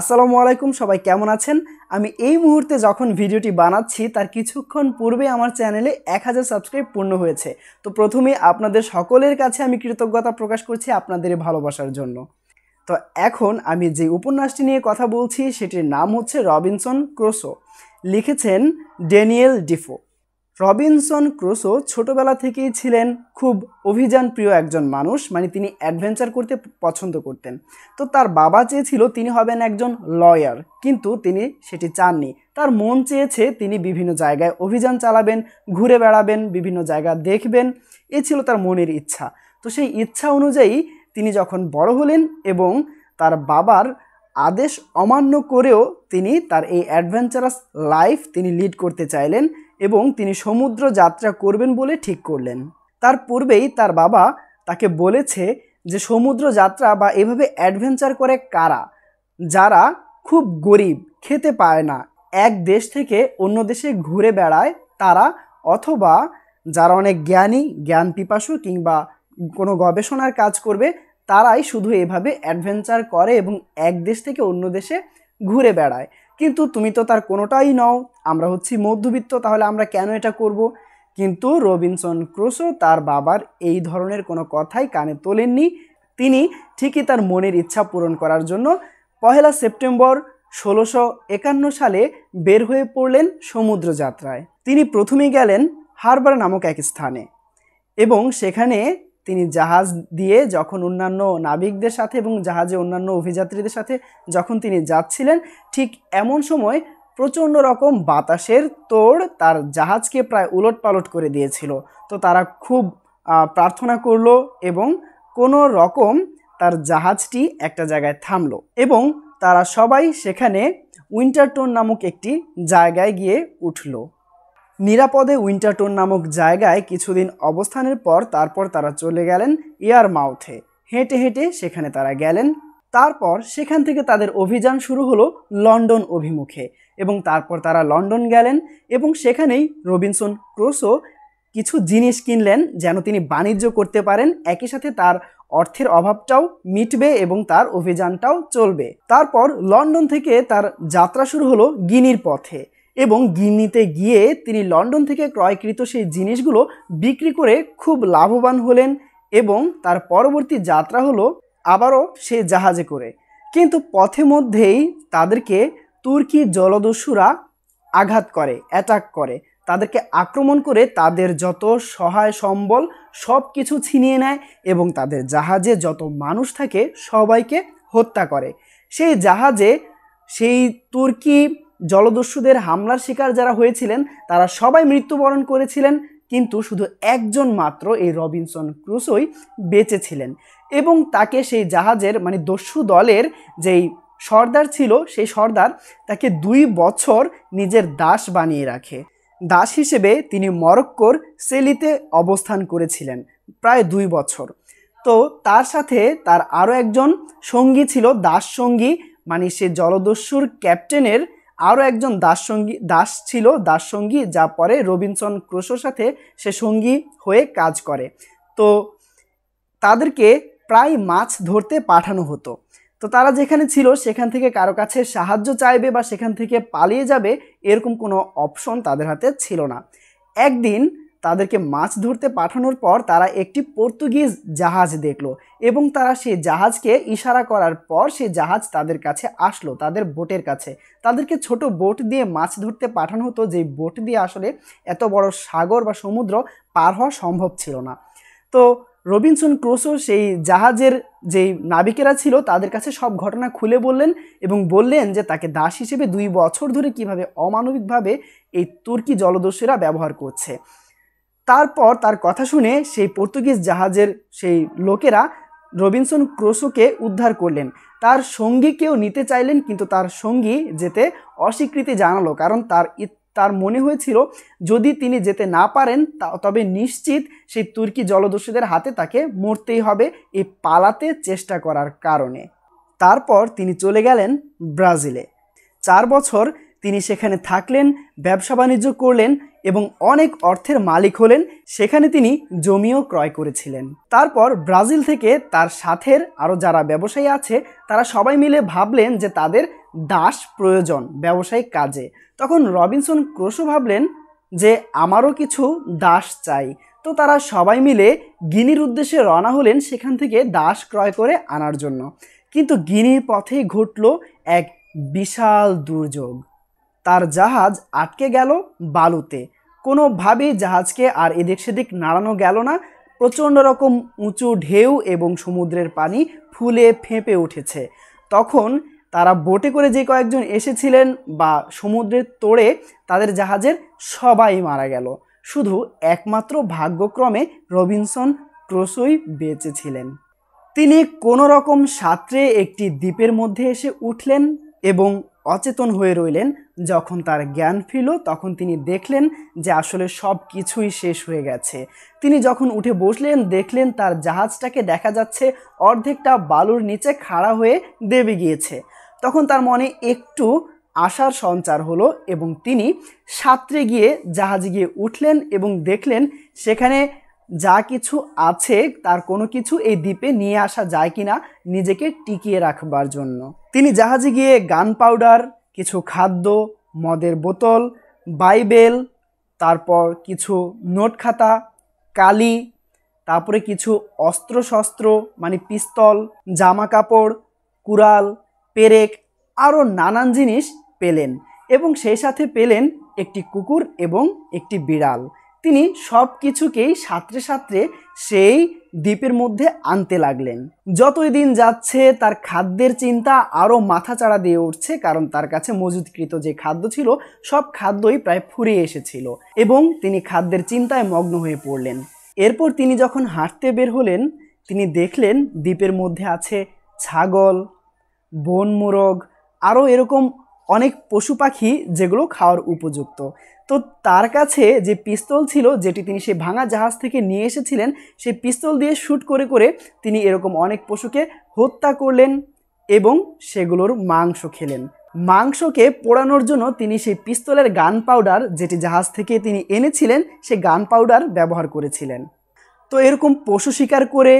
আসসালামু আলাইকুম সবাই কেমন আছেন আমি এই মুহূর্তে যখন ভিডিওটি বানাচ্ছি তার কিছুক্ষণ পূর্বে আমার চ্যানেলে এক হাজার সাবস্ক্রাইব পূর্ণ হয়েছে তো প্রথমে আপনাদের সকলের কাছে আমি কৃতজ্ঞতা প্রকাশ করছি আপনাদের ভালোবাসার জন্য তো এখন আমি যে উপন্যাসটি নিয়ে কথা বলছি সেটির নাম হচ্ছে রবিনসন ক্রোসো লিখেছেন ড্যানিয়েল ডিফো রবিনসন ক্রোসো ছোটবেলা থেকেই ছিলেন খুব অভিযান প্রিয় একজন মানুষ মানে তিনি অ্যাডভেঞ্চার করতে পছন্দ করতেন তো তার বাবা চেয়েছিল তিনি হবেন একজন লয়ার কিন্তু তিনি সেটি চাননি তার মন চেয়েছে তিনি বিভিন্ন জায়গায় অভিযান চালাবেন ঘুরে বেড়াবেন বিভিন্ন জায়গা দেখবেন এ ছিল তার মনের ইচ্ছা তো সেই ইচ্ছা অনুযায়ী তিনি যখন বড় হলেন এবং তার বাবার আদেশ অমান্য করেও তিনি তার এই অ্যাডভেঞ্চারাস লাইফ তিনি লিড করতে চাইলেন এবং তিনি সমুদ্র যাত্রা করবেন বলে ঠিক করলেন তার পূর্বেই তার বাবা তাকে বলেছে যে সমুদ্র যাত্রা বা এভাবে অ্যাডভেঞ্চার করে কারা যারা খুব গরিব খেতে পায় না এক দেশ থেকে অন্য দেশে ঘুরে বেড়ায় তারা অথবা যারা অনেক জ্ঞানী জ্ঞান পিপাসু কিংবা কোনো গবেষণার কাজ করবে তারাই শুধু এভাবে অ্যাডভেঞ্চার করে এবং এক দেশ থেকে অন্য দেশে ঘুরে বেড়ায় কিন্তু তুমি তো তার কোনোটাই নও আমরা হচ্ছি মধ্যবিত্ত তাহলে আমরা কেন এটা করব কিন্তু রবিনসন ক্রুসো তার বাবার এই ধরনের কোনো কথাই কানে তোলেননি তিনি ঠিকই তার মনের ইচ্ছা পূরণ করার জন্য পহেলা সেপ্টেম্বর ষোলোশো একান্ন সালে বের হয়ে পড়লেন সমুদ্র যাত্রায় তিনি প্রথমে গেলেন হারবার নামক এক স্থানে এবং সেখানে তিনি জাহাজ দিয়ে যখন অন্যান্য নাবিকদের সাথে এবং জাহাজে অন্যান্য অভিযাত্রীদের সাথে যখন তিনি যাচ্ছিলেন ঠিক এমন সময় প্রচণ্ড রকম বাতাসের তোড় তার জাহাজকে প্রায় উলট পালট করে দিয়েছিল তো তারা খুব প্রার্থনা করলো এবং কোনো রকম তার জাহাজটি একটা জায়গায় থামল এবং তারা সবাই সেখানে উইন্টারটোন নামক একটি জায়গায় গিয়ে উঠলো নিরাপদে উইন্টারটোন নামক জায়গায় কিছুদিন অবস্থানের পর তারপর তারা চলে গেলেন ইয়ার মাউথে হেঁটে হেঁটে সেখানে তারা গেলেন তারপর সেখান থেকে তাদের অভিযান শুরু হলো লন্ডন অভিমুখে এবং তারপর তারা লন্ডন গেলেন এবং সেখানেই রবিনসন ক্রোসো কিছু জিনিস কিনলেন যেন তিনি বাণিজ্য করতে পারেন একই সাথে তার অর্থের অভাবটাও মিটবে এবং তার অভিযানটাও চলবে তারপর লন্ডন থেকে তার যাত্রা শুরু হলো গিনির পথে এবং গিন্নিতে গিয়ে তিনি লন্ডন থেকে ক্রয়কৃত সেই জিনিসগুলো বিক্রি করে খুব লাভবান হলেন এবং তার পরবর্তী যাত্রা হলো আবারও সে জাহাজে করে কিন্তু পথে মধ্যেই তাদেরকে তুর্কি জলদস্যুরা আঘাত করে অ্যাটাক করে তাদেরকে আক্রমণ করে তাদের যত সহায় সম্বল সব কিছু ছিনিয়ে নেয় এবং তাদের জাহাজে যত মানুষ থাকে সবাইকে হত্যা করে সেই জাহাজে সেই তুর্কি জলদস্যুদের হামলার শিকার যারা হয়েছিলেন তারা সবাই মৃত্যুবরণ করেছিলেন কিন্তু শুধু একজন মাত্র এই রবিনসন ক্রুসই বেঁচেছিলেন এবং তাকে সেই জাহাজের মানে দস্যু দলের যেই সর্দার ছিল সেই সর্দার তাকে দুই বছর নিজের দাস বানিয়ে রাখে দাস হিসেবে তিনি মরক্কোর সেলিতে অবস্থান করেছিলেন প্রায় দুই বছর তো তার সাথে তার আরও একজন সঙ্গী ছিল দাস সঙ্গী মানে সে জলদস্যুর ক্যাপ্টেনের আরও একজন দাসসঙ্গী দাস ছিল দাসসঙ্গী যা পরে রবিনসন ক্রোশোর সাথে সে সঙ্গী হয়ে কাজ করে তো তাদেরকে প্রায় মাছ ধরতে পাঠানো হতো তো তারা যেখানে ছিল সেখান থেকে কারো কাছে সাহায্য চাইবে বা সেখান থেকে পালিয়ে যাবে এরকম কোনো অপশন তাদের হাতে ছিল না একদিন তাদেরকে মাছ ধরতে পাঠানোর পর তারা একটি পর্তুগিজ জাহাজ দেখলো এবং তারা সেই জাহাজকে ইশারা করার পর সেই জাহাজ তাদের কাছে আসলো তাদের বোটের কাছে তাদেরকে ছোট বোট দিয়ে মাছ ধরতে পাঠানো হতো যে বোট দিয়ে আসলে এত বড় সাগর বা সমুদ্র পার হওয়া সম্ভব ছিল না তো রবিনসন ক্রোসো সেই জাহাজের যেই নাবিকেরা ছিল তাদের কাছে সব ঘটনা খুলে বললেন এবং বললেন যে তাকে দাস হিসেবে দুই বছর ধরে কিভাবে অমানবিকভাবে এই তুর্কি জলদস্যুরা ব্যবহার করছে তারপর তার কথা শুনে সেই পর্তুগিজ জাহাজের সেই লোকেরা রবিনসন ক্রোসোকে উদ্ধার করলেন তার সঙ্গীকেও নিতে চাইলেন কিন্তু তার সঙ্গী যেতে অস্বীকৃতি জানালো কারণ তার তার মনে হয়েছিল যদি তিনি যেতে না পারেন তবে নিশ্চিত সেই তুর্কি জলদস্যুদের হাতে তাকে মরতেই হবে এই পালাতে চেষ্টা করার কারণে তারপর তিনি চলে গেলেন ব্রাজিলে চার বছর তিনি সেখানে থাকলেন ব্যবসা বাণিজ্য করলেন এবং অনেক অর্থের মালিক হলেন সেখানে তিনি জমিও ক্রয় করেছিলেন তারপর ব্রাজিল থেকে তার সাথের আরও যারা ব্যবসায়ী আছে তারা সবাই মিলে ভাবলেন যে তাদের দাস প্রয়োজন ব্যবসায়িক কাজে তখন রবিনসন ক্রোশো ভাবলেন যে আমারও কিছু দাস চাই তো তারা সবাই মিলে গিনির উদ্দেশ্যে রওনা হলেন সেখান থেকে দাস ক্রয় করে আনার জন্য কিন্তু গিনির পথেই ঘটল এক বিশাল দুর্যোগ তার জাহাজ আটকে গেল বালুতে কোনোভাবেই জাহাজকে আর এদিক সেদিক নাড়ানো গেল না প্রচণ্ড রকম উঁচু ঢেউ এবং সমুদ্রের পানি ফুলে ফেঁপে উঠেছে তখন তারা বোটে করে যে কয়েকজন এসেছিলেন বা সমুদ্রের তোড়ে তাদের জাহাজের সবাই মারা গেল শুধু একমাত্র ভাগ্যক্রমে রবিনসন ক্রোসই বেঁচেছিলেন তিনি কোনো রকম সাঁতরে একটি দ্বীপের মধ্যে এসে উঠলেন এবং অচেতন হয়ে রইলেন যখন তার জ্ঞান ফিরল তখন তিনি দেখলেন যে আসলে সব কিছুই শেষ হয়ে গেছে তিনি যখন উঠে বসলেন দেখলেন তার জাহাজটাকে দেখা যাচ্ছে অর্ধেকটা বালুর নিচে খাড়া হয়ে দেবে গিয়েছে তখন তার মনে একটু আশার সঞ্চার হলো এবং তিনি সাঁতরে গিয়ে জাহাজে গিয়ে উঠলেন এবং দেখলেন সেখানে যা কিছু আছে তার কোনো কিছু এই দ্বীপে নিয়ে আসা যায় কিনা নিজেকে টিকিয়ে রাখবার জন্য তিনি জাহাজে গিয়ে গান পাউডার কিছু খাদ্য মদের বোতল বাইবেল তারপর কিছু নোট খাতা কালি তারপরে কিছু অস্ত্রশস্ত্র মানে পিস্তল জামা কাপড় কুড়াল পেরেক আরও নানান জিনিস পেলেন এবং সেই সাথে পেলেন একটি কুকুর এবং একটি বিড়াল তিনি সব কিছুকেই সাঁতরে সাঁতরে সেই দ্বীপের মধ্যে আনতে লাগলেন যতই দিন যাচ্ছে তার খাদ্যের চিন্তা আরও মাথাচাড়া দিয়ে উঠছে কারণ তার কাছে মজুদকৃত যে খাদ্য ছিল সব খাদ্যই প্রায় ফুরিয়ে এসেছিল এবং তিনি খাদ্যের চিন্তায় মগ্ন হয়ে পড়লেন এরপর তিনি যখন হাঁটতে বের হলেন তিনি দেখলেন দ্বীপের মধ্যে আছে ছাগল বনমোরগ আরও এরকম অনেক পশু পাখি যেগুলো খাওয়ার উপযুক্ত তো তার কাছে যে পিস্তল ছিল যেটি তিনি সেই ভাঙা জাহাজ থেকে নিয়ে এসেছিলেন সেই পিস্তল দিয়ে শ্যুট করে করে তিনি এরকম অনেক পশুকে হত্যা করলেন এবং সেগুলোর মাংস খেলেন মাংসকে পোড়ানোর জন্য তিনি সেই পিস্তলের গান পাউডার যেটি জাহাজ থেকে তিনি এনেছিলেন সেই গান পাউডার ব্যবহার করেছিলেন তো এরকম পশু শিকার করে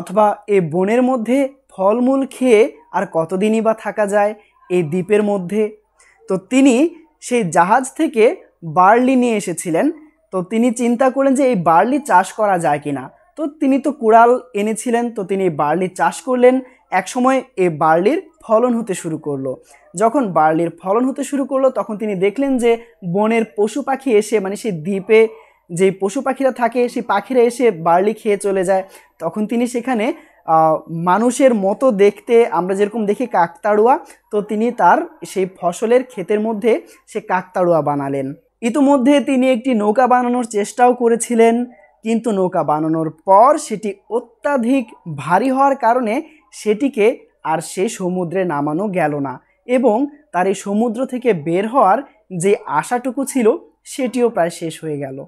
অথবা এ বনের মধ্যে ফলমূল খেয়ে আর কতদিনই বা থাকা যায় এই দ্বীপের মধ্যে তো তিনি সেই জাহাজ থেকে বার্লি নিয়ে এসেছিলেন তো তিনি চিন্তা করেন যে এই বার্লি চাষ করা যায় কি না তো তিনি তো কুড়াল এনেছিলেন তো তিনি বার্লি চাষ করলেন একসময় এই বার্লির ফলন হতে শুরু করলো যখন বার্লির ফলন হতে শুরু করলো তখন তিনি দেখলেন যে বনের পশু পাখি এসে মানে সেই দ্বীপে যে পশু পাখিরা থাকে সেই পাখিরা এসে বার্লি খেয়ে চলে যায় তখন তিনি সেখানে মানুষের মতো দেখতে আমরা যেরকম দেখি কাকতাড়ুয়া তো তিনি তার সেই ফসলের ক্ষেতের মধ্যে সে কাকতাড়ুয়া বানালেন ইতিমধ্যে তিনি একটি নৌকা বানানোর চেষ্টাও করেছিলেন কিন্তু নৌকা বানানোর পর সেটি অত্যাধিক ভারী হওয়ার কারণে সেটিকে আর সে সমুদ্রে নামানো গেল না এবং তার এই সমুদ্র থেকে বের হওয়ার যে আশাটুকু ছিল সেটিও প্রায় শেষ হয়ে গেল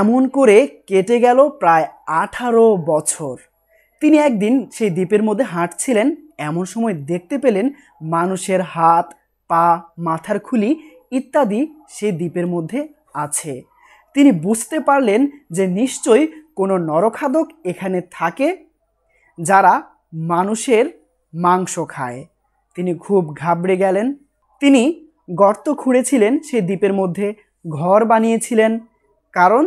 এমন করে কেটে গেল প্রায় আঠারো বছর তিনি একদিন সেই দ্বীপের মধ্যে হাঁটছিলেন এমন সময় দেখতে পেলেন মানুষের হাত পা মাথার খুলি ইত্যাদি সে দ্বীপের মধ্যে আছে তিনি বুঝতে পারলেন যে নিশ্চয়ই কোনো নরখাদক এখানে থাকে যারা মানুষের মাংস খায় তিনি খুব ঘাবড়ে গেলেন তিনি গর্ত খুঁড়েছিলেন সেই দ্বীপের মধ্যে ঘর বানিয়েছিলেন কারণ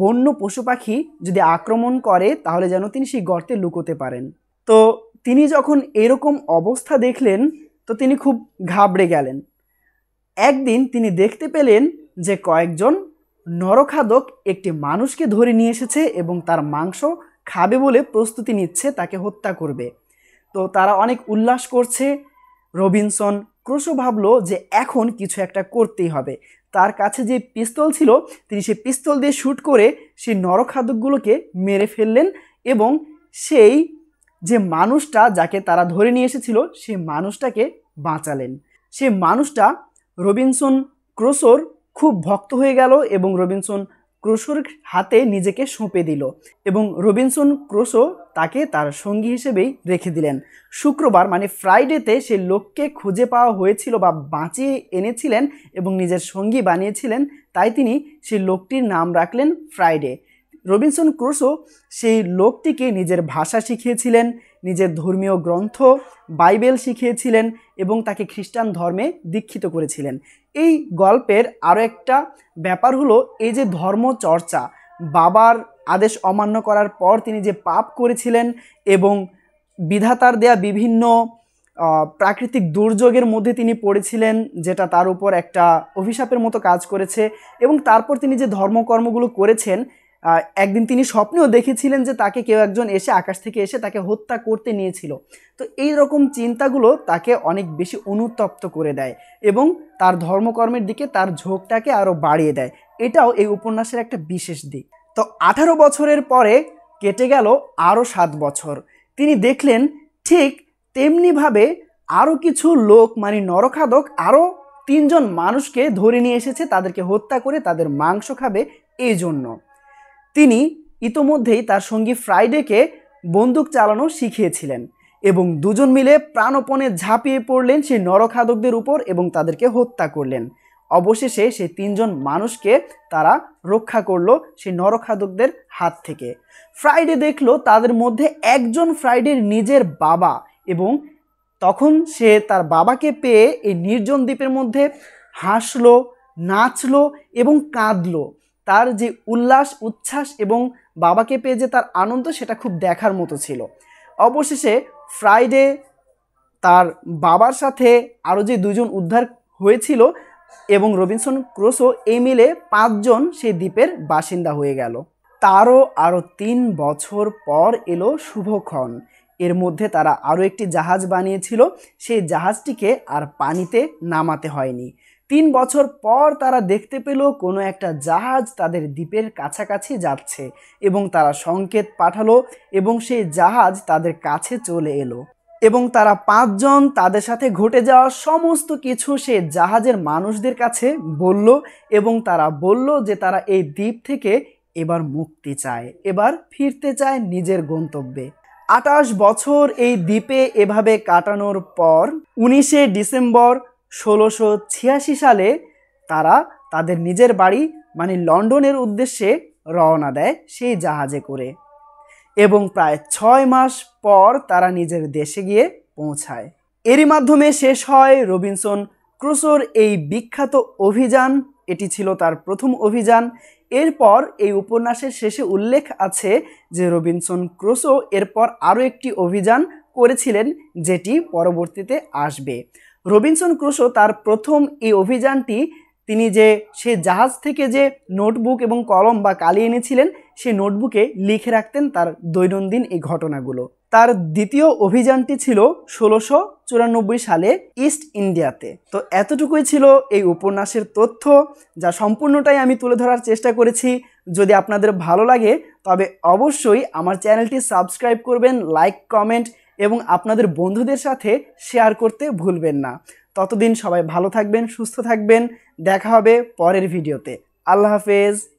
বন্য পশু পাখি যদি আক্রমণ করে তাহলে যেন তিনি সেই গর্তে লুকোতে পারেন তো তিনি যখন এরকম অবস্থা দেখলেন তো তিনি খুব ঘাবড়ে গেলেন একদিন তিনি দেখতে পেলেন যে কয়েকজন নরখাদক একটি মানুষকে ধরে নিয়ে এসেছে এবং তার মাংস খাবে বলে প্রস্তুতি নিচ্ছে তাকে হত্যা করবে তো তারা অনেক উল্লাস করছে রবিনসন ক্রশ ভাবল যে এখন কিছু একটা করতেই হবে তার কাছে যে পিস্তল ছিল তিনি সেই পিস্তল দিয়ে শ্যুট করে সেই নরখাদকগুলোকে মেরে ফেললেন এবং সেই যে মানুষটা যাকে তারা ধরে নিয়ে এসেছিল সেই মানুষটাকে বাঁচালেন সেই মানুষটা রবিনসন ক্রোসোর খুব ভক্ত হয়ে গেল এবং রবিনসন ক্রোসোর হাতে নিজেকে সঁপে দিল এবং রবিনসন ক্রোসো তাকে তার সঙ্গী হিসেবেই রেখে দিলেন শুক্রবার মানে ফ্রাইডেতে সে লোককে খুঁজে পাওয়া হয়েছিল বা বাঁচিয়ে এনেছিলেন এবং নিজের সঙ্গী বানিয়েছিলেন তাই তিনি সেই লোকটির নাম রাখলেন ফ্রাইডে রবিনসন ক্রোসো সেই লোকটিকে নিজের ভাষা শিখিয়েছিলেন নিজের ধর্মীয় গ্রন্থ বাইবেল শিখিয়েছিলেন এবং তাকে খ্রিস্টান ধর্মে দীক্ষিত করেছিলেন এই গল্পের আরও একটা ব্যাপার হলো এই যে ধর্মচর্চা বাবার আদেশ অমান্য করার পর তিনি যে পাপ করেছিলেন এবং বিধাতার দেয়া বিভিন্ন প্রাকৃতিক দুর্যোগের মধ্যে তিনি পড়েছিলেন যেটা তার উপর একটা অভিশাপের মতো কাজ করেছে এবং তারপর তিনি যে ধর্মকর্মগুলো করেছেন একদিন তিনি স্বপ্নেও দেখেছিলেন যে তাকে কেউ একজন এসে আকাশ থেকে এসে তাকে হত্যা করতে নিয়েছিল তো এই রকম চিন্তাগুলো তাকে অনেক বেশি অনুতপ্ত করে দেয় এবং তার ধর্মকর্মের দিকে তার ঝোঁকটাকে আরও বাড়িয়ে দেয় এটাও এই উপন্যাসের একটা বিশেষ দিক তো আঠারো বছরের পরে কেটে গেল আরও সাত বছর তিনি দেখলেন ঠিক তেমনিভাবে আরও কিছু লোক মানে নরখাদক আরও তিনজন মানুষকে ধরে নিয়ে এসেছে তাদেরকে হত্যা করে তাদের মাংস খাবে এই জন্য তিনি ইতোমধ্যেই তার সঙ্গী ফ্রাইডেকে বন্দুক চালানো শিখিয়েছিলেন এবং দুজন মিলে প্রাণপণে ঝাঁপিয়ে পড়লেন সেই নরখাদকদের উপর এবং তাদেরকে হত্যা করলেন অবশেষে সেই তিনজন মানুষকে তারা রক্ষা করলো সেই নরখাদকদের হাত থেকে ফ্রাইডে দেখলো তাদের মধ্যে একজন ফ্রাইডের নিজের বাবা এবং তখন সে তার বাবাকে পেয়ে এই নির্জন দ্বীপের মধ্যে হাসলো নাচলো এবং কাঁদলো তার যে উল্লাস উচ্ছ্বাস এবং বাবাকে পেয়ে যে তার আনন্দ সেটা খুব দেখার মতো ছিল অবশেষে ফ্রাইডে তার বাবার সাথে আরও যে দুজন উদ্ধার হয়েছিল এবং রবিনসন ক্রোসো এই মিলে পাঁচজন সেই দ্বীপের বাসিন্দা হয়ে গেল তারও আরও তিন বছর পর এলো শুভক্ষণ এর মধ্যে তারা আরও একটি জাহাজ বানিয়েছিল সেই জাহাজটিকে আর পানিতে নামাতে হয়নি তিন বছর পর তারা দেখতে পেল কোনো একটা জাহাজ তাদের দ্বীপের কাছাকাছি যাচ্ছে এবং তারা সংকেত পাঠালো এবং সেই জাহাজ তাদের কাছে চলে এলো এবং তারা পাঁচজন তাদের সাথে ঘটে যাওয়া সমস্ত কিছু সে জাহাজের মানুষদের কাছে বলল এবং তারা বলল যে তারা এই দ্বীপ থেকে এবার মুক্তি চায় এবার ফিরতে চায় নিজের গন্তব্যে আটাশ বছর এই দ্বীপে এভাবে কাটানোর পর উনিশে ডিসেম্বর ষোলোশো ছিয়াশি সালে তারা তাদের নিজের বাড়ি মানে লন্ডনের উদ্দেশ্যে রওনা দেয় সেই জাহাজে করে এবং প্রায় ছয় মাস পর তারা নিজের দেশে গিয়ে পৌঁছায় এরই মাধ্যমে শেষ হয় রবিনসন ক্রুসোর এই বিখ্যাত অভিযান এটি ছিল তার প্রথম অভিযান এরপর এই উপন্যাসের শেষে উল্লেখ আছে যে রবিনসন ক্রুসো এরপর আরও একটি অভিযান করেছিলেন যেটি পরবর্তীতে আসবে রবিনসন ক্রুশো তার প্রথম এই অভিযানটি তিনি যে সে জাহাজ থেকে যে নোটবুক এবং কলম বা কালি এনেছিলেন সে নোটবুকে লিখে রাখতেন তার দৈনন্দিন এই ঘটনাগুলো তার দ্বিতীয় অভিযানটি ছিল ষোলোশো চুরানব্বই সালে ইস্ট ইন্ডিয়াতে তো এতটুকুই ছিল এই উপন্যাসের তথ্য যা সম্পূর্ণটাই আমি তুলে ধরার চেষ্টা করেছি যদি আপনাদের ভালো লাগে তবে অবশ্যই আমার চ্যানেলটি সাবস্ক্রাইব করবেন লাইক কমেন্ট এবং আপনাদের বন্ধুদের সাথে শেয়ার করতে ভুলবেন না ততদিন সবাই ভালো থাকবেন সুস্থ থাকবেন দেখা হবে পরের ভিডিওতে আল্লাহ হাফেজ